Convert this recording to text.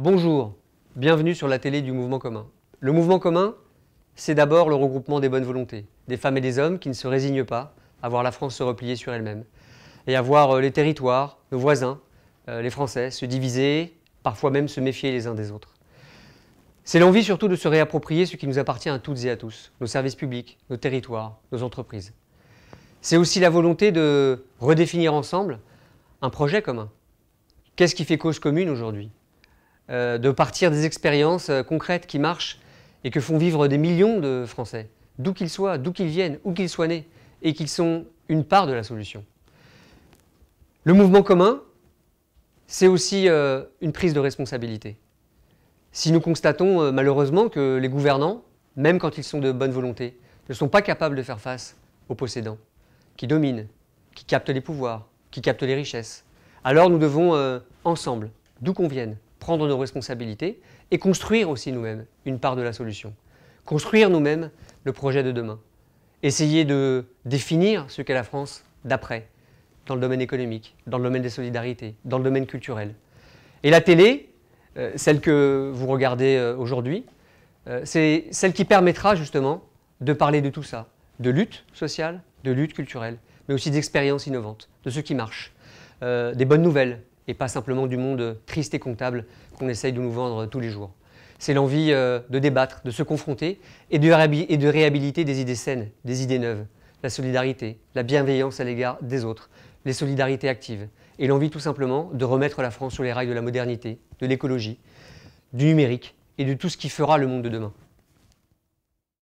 Bonjour, bienvenue sur la télé du Mouvement commun. Le Mouvement commun, c'est d'abord le regroupement des bonnes volontés, des femmes et des hommes qui ne se résignent pas à voir la France se replier sur elle-même et à voir euh, les territoires, nos voisins, euh, les Français, se diviser, parfois même se méfier les uns des autres. C'est l'envie surtout de se réapproprier ce qui nous appartient à toutes et à tous, nos services publics, nos territoires, nos entreprises. C'est aussi la volonté de redéfinir ensemble un projet commun. Qu'est-ce qui fait cause commune aujourd'hui euh, de partir des expériences euh, concrètes qui marchent et que font vivre des millions de Français, d'où qu'ils soient, d'où qu'ils viennent, où qu'ils soient nés, et qu'ils sont une part de la solution. Le mouvement commun, c'est aussi euh, une prise de responsabilité. Si nous constatons malheureusement que les gouvernants, même quand ils sont de bonne volonté, ne sont pas capables de faire face aux possédants, qui dominent, qui captent les pouvoirs, qui captent les richesses, alors nous devons ensemble, d'où qu'on vienne, prendre nos responsabilités et construire aussi nous-mêmes une part de la solution. Construire nous-mêmes le projet de demain. Essayer de définir ce qu'est la France d'après, dans le domaine économique, dans le domaine des solidarités, dans le domaine culturel. Et la télé, euh, celle que vous regardez euh, aujourd'hui, euh, c'est celle qui permettra justement de parler de tout ça, de lutte sociale, de lutte culturelle, mais aussi d'expériences innovantes, de ce qui marche, des bonnes nouvelles, et pas simplement du monde triste et comptable qu'on essaye de nous vendre tous les jours. C'est l'envie euh, de débattre, de se confronter et de réhabiliter des idées saines, des idées neuves, la solidarité, la bienveillance à l'égard des autres, les solidarités actives et l'envie tout simplement de remettre la France sur les rails de la modernité, de l'écologie, du numérique et de tout ce qui fera le monde de demain.